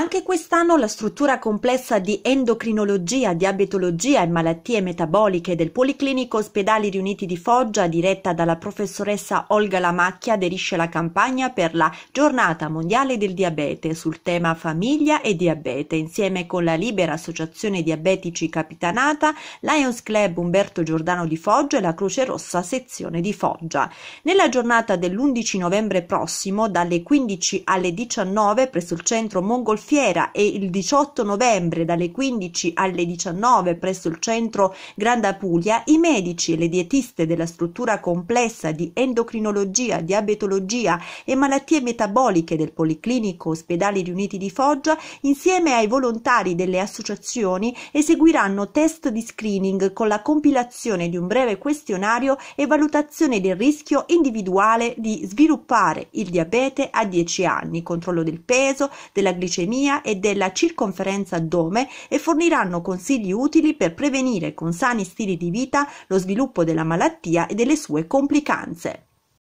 Anche quest'anno la struttura complessa di endocrinologia, diabetologia e malattie metaboliche del Policlinico Ospedali Riuniti di Foggia, diretta dalla professoressa Olga Lamacchia, aderisce alla campagna per la Giornata Mondiale del Diabete sul tema famiglia e diabete, insieme con la Libera Associazione Diabetici Capitanata, Lions Club Umberto Giordano di Foggia e la Croce Rossa Sezione di Foggia. Nella giornata dell'11 novembre prossimo, dalle 15 alle 19 presso il centro Mongolfiano, fiera e il 18 novembre dalle 15 alle 19 presso il centro Grande Apulia i medici e le dietiste della struttura complessa di endocrinologia, diabetologia e malattie metaboliche del Policlinico Ospedali Riuniti di Foggia insieme ai volontari delle associazioni eseguiranno test di screening con la compilazione di un breve questionario e valutazione del rischio individuale di sviluppare il diabete a 10 anni, controllo del peso, della glicemia dell'Accademia e della Circonferenza addome e forniranno consigli utili per prevenire con sani stili di vita lo sviluppo della malattia e delle sue complicanze.